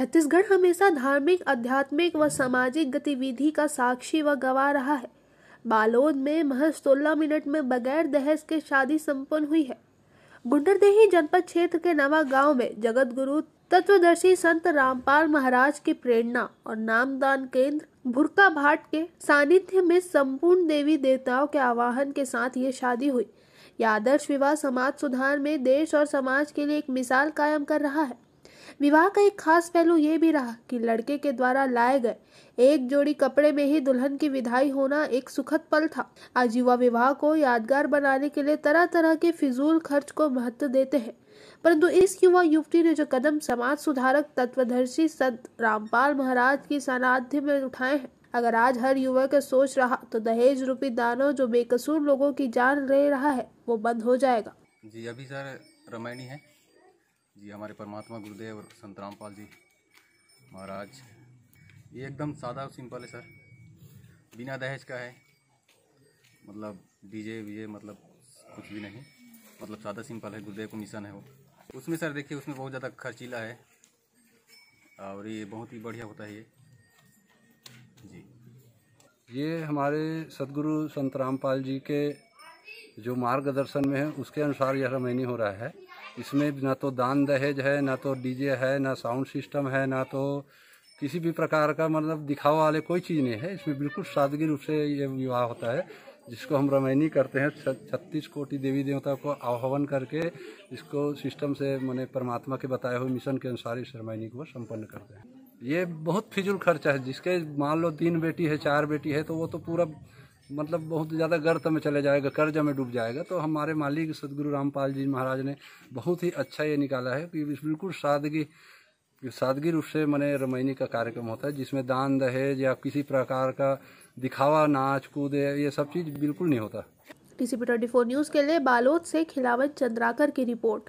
छत्तीसगढ़ हमेशा धार्मिक आध्यात्मिक व सामाजिक गतिविधि का साक्षी व गवाह रहा है बालोद में महज सोलह मिनट में बगैर दहेज के शादी संपन्न हुई है गुंडरदेही जनपद क्षेत्र के नवा गांव में जगत गुरु तत्वदर्शी संत रामपाल महाराज की प्रेरणा और नामदान केंद्र भुरका भाट के सानिध्य में संपूर्ण देवी देवताओं के आवाहन के साथ ये शादी हुई यह आदर्श विवाह समाज सुधार में देश और समाज के लिए एक मिसाल कायम कर रहा है विवाह का एक खास पहलू ये भी रहा कि लड़के के द्वारा लाए गए एक जोड़ी कपड़े में ही दुल्हन की विदाई होना एक सुखद पल था आज युवा विवाह को यादगार बनाने के लिए तरह तरह के फिजूल खर्च को महत्व देते हैं परंतु इस युवा युवती ने जो कदम समाज सुधारक तत्वदर्शी संत रामपाल महाराज की सानिध्य में उठाए हैं अगर आज हर युवक सोच रहा तो दहेज रूपी दानों जो बेकसूर लोगों की जान ले रहा है वो बंद हो जाएगा जी अभी सर रमैनी है जी हमारे परमात्मा गुरुदेव और संत रामपाल जी महाराज ये एकदम सादा और सिंपल है सर बिना दहेज का है मतलब डीजे वीजे मतलब कुछ भी नहीं मतलब सादा सिंपल है गुरुदेव को मिशन है वो उसमें सर देखिए उसमें बहुत ज़्यादा खर्चीला है और ये बहुत ही बढ़िया होता है ये जी ये हमारे सदगुरु संत रामपाल जी के जो मार्गदर्शन में है उसके अनुसार यह रमैनी हो रहा है इसमें ना तो दान दहेज है ना तो डीजे है ना साउंड सिस्टम है ना तो किसी भी प्रकार का मतलब दिखावा वाले कोई चीज़ नहीं है इसमें बिल्कुल सादगी रूप से ये विवाह होता है जिसको हम रमैनी करते हैं छत्तीस कोटि देवी देवता को आह्वान करके इसको सिस्टम से मैंने परमात्मा के बताए हुए मिशन के अनुसार इस रमैनी को संपन्न करते हैं ये बहुत फिजूल खर्चा है जिसके मान लो तीन बेटी है चार बेटी है तो वो तो पूरा मतलब बहुत ज़्यादा गर्त में चले जाएगा कर्ज में डूब जाएगा तो हमारे मालिक सदगुरु रामपाल जी महाराज ने बहुत ही अच्छा ये निकाला है कि बिल्कुल सादगी सादगी रूप से मैंने रमैनी का कार्यक्रम होता है जिसमें दान दहेज या किसी प्रकार का दिखावा नाच कूद ये सब चीज़ बिल्कुल नहीं होता टीसीपी ट्वेंटी फोर न्यूज़ के लिए बालोद से खिलावत चंद्राकर की रिपोर्ट